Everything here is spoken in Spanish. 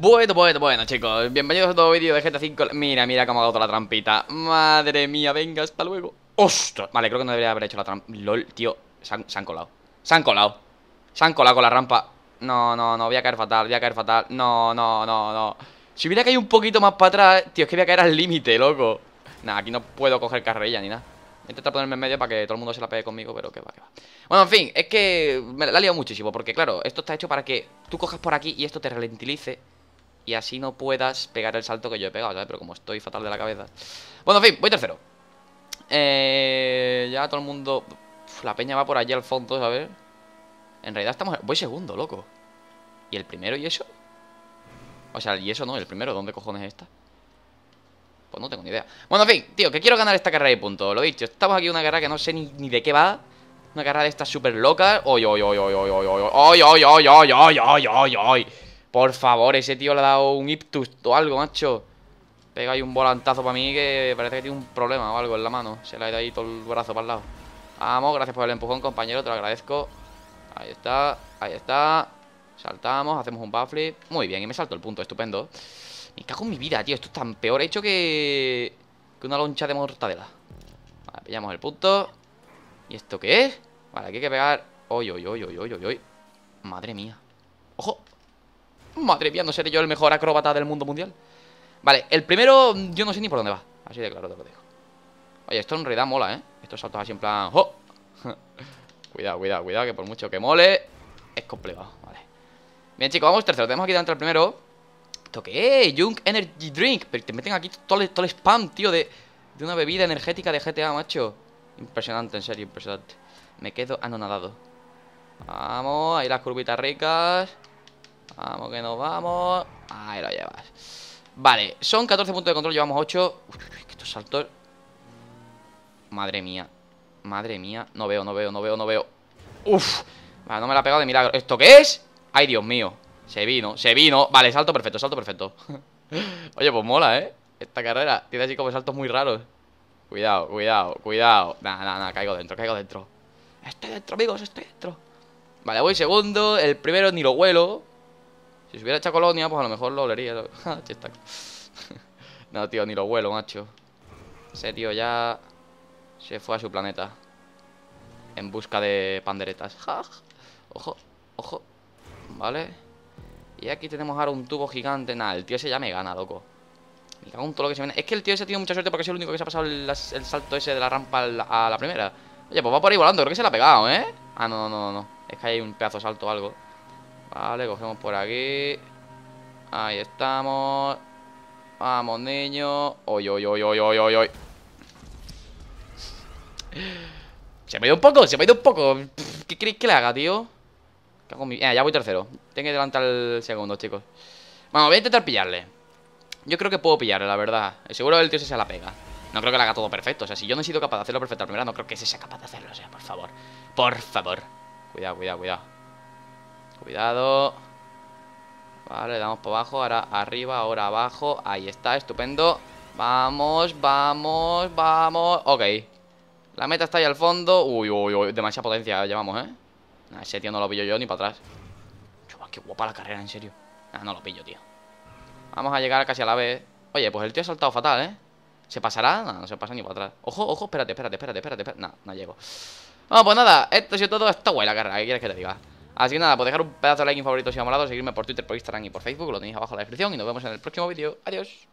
Bueno, bueno, bueno chicos, bienvenidos a otro vídeo de GTA 5 Mira, mira cómo ha dado toda la trampita Madre mía, venga, hasta luego ¡Ostras! Vale, creo que no debería haber hecho la trampa LOL, tío, se han, colado Se han colado Se han colado con la rampa No, no, no, voy a caer fatal, voy a caer fatal No, no, no, no Si hubiera caído un poquito más para atrás Tío, es que voy a caer al límite, loco Nada, aquí no puedo coger carrilla ni nada Voy a intentar ponerme en medio para que todo el mundo se la pegue conmigo, pero que va, que va. Bueno, en fin, es que me la he liado muchísimo, porque claro, esto está hecho para que tú cojas por aquí y esto te ralentilice y así no puedas pegar el salto que yo he pegado, ¿sabes? Pero como estoy fatal de la cabeza... Bueno, en fin, voy tercero. Eh, ya todo el mundo... la peña va por allí al fondo, ¿sabes? En realidad estamos... Voy segundo, loco. ¿Y el primero y eso? O sea, y eso no, el primero, ¿dónde cojones está? Pues no tengo ni idea. Bueno, en fin, tío, que quiero ganar esta carrera y punto. Lo he dicho, estamos aquí en una carrera que no sé ni, de qué va. Una carrera de estas súper locas. ¡Oy, oy, oy, oy, oy, oy, oy, oy, oy, oy, oy, oy, oy, oy, por favor, ese tío le ha dado un iptus o algo, macho. Pega ahí un volantazo para mí que parece que tiene un problema o algo en la mano. Se le ha ido ahí todo el brazo para el lado. Vamos, gracias por el empujón, compañero, te lo agradezco. Ahí está, ahí está. Saltamos, hacemos un backflip. Muy bien, y me salto el punto, estupendo. Me cago en mi vida, tío. Esto es tan peor hecho que... Que una loncha de mortadela. Vale, pillamos el punto. ¿Y esto qué es? Vale, aquí hay que pegar... Oy, oy, oy, oy, oy, oy, oy. Madre mía. ¡Ojo! Madre mía, no seré yo el mejor acróbata del mundo mundial. Vale, el primero yo no sé ni por dónde va. Así de claro te lo digo Oye, esto en realidad mola, ¿eh? Estos saltos así en plan... ¡Oh! cuidado, cuidado, cuidado, que por mucho que mole... Es complicado, vale. Bien, chicos, vamos tercero. Tenemos aquí dentro el primero. Toqué, Junk Energy Drink. Pero te meten aquí todo el, spam, tío, de, de una bebida energética de GTA, macho. Impresionante, en serio, impresionante. Me quedo anonadado. Vamos, ahí las curvitas ricas. Vamos que nos vamos Ahí lo llevas Vale, son 14 puntos de control, llevamos 8 uy, que estos saltos Madre mía Madre mía, no veo, no veo, no veo, no veo Uf, no me la ha pegado de milagro ¿Esto qué es? Ay, Dios mío Se vino, se vino, vale, salto perfecto, salto perfecto Oye, pues mola, ¿eh? Esta carrera tiene así como saltos muy raros Cuidado, cuidado, cuidado Nah, nah, nah, caigo dentro, caigo dentro Estoy dentro, amigos, estoy dentro Vale, voy segundo, el primero ni lo vuelo si hubiera hecho colonia, pues a lo mejor lo olería. no, tío, ni lo vuelo, macho. Ese tío ya se fue a su planeta. En busca de panderetas. ojo, ojo. Vale. Y aquí tenemos ahora un tubo gigante. Nada, el tío ese ya me gana, loco. Me cago en todo que se me... Es que el tío ese tiene mucha suerte porque es el único que se ha pasado el, salto ese de la rampa a la, primera. Oye, pues va por ahí volando. Creo que se la ha pegado, ¿eh? Ah, no, no, no, no. Es que hay un pedazo salto o algo. Vale, cogemos por aquí. Ahí estamos. Vamos, niño. Oy, oy, oy, oy, oy, oy, Se me ha ido un poco, se me ha ido un poco. ¿Qué creéis que le haga, tío? Eh, ya voy tercero. Tengo que adelantar el segundo, chicos. Vamos, voy a intentar pillarle. Yo creo que puedo pillarle, la verdad. Seguro el tío se la pega. No creo que le haga todo perfecto. O sea, si yo no he sido capaz de hacerlo perfecto a no creo que ese sea capaz de hacerlo. O sea, por favor. Por favor. Cuidado, cuidado, cuidado. Cuidado. Vale, damos por abajo, ahora arriba, ahora abajo. Ahí está, estupendo. Vamos, vamos, vamos. Ok. La meta está ahí al fondo. Uy, uy, uy. Demasiada potencia llevamos, ¿eh? ese tío no lo pillo yo ni para atrás. Chaval, qué guapa la carrera, en serio. Nah, no lo pillo, tío. Vamos a llegar casi a la vez. ¿eh? Oye, pues el tío ha saltado fatal, ¿eh? ¿Se pasará? No, no se pasa ni para atrás. Ojo, ojo, espérate, espérate, espérate, espérate. No, no llego. Bueno, pues nada, esto ha todo. Está guay la carrera, ¿qué quieres que te diga? Así que nada, pues dejar un pedazo de like, en favoritos y os ha seguirme por Twitter, por Instagram y por Facebook, lo tenéis abajo en la descripción y nos vemos en el próximo vídeo. Adiós.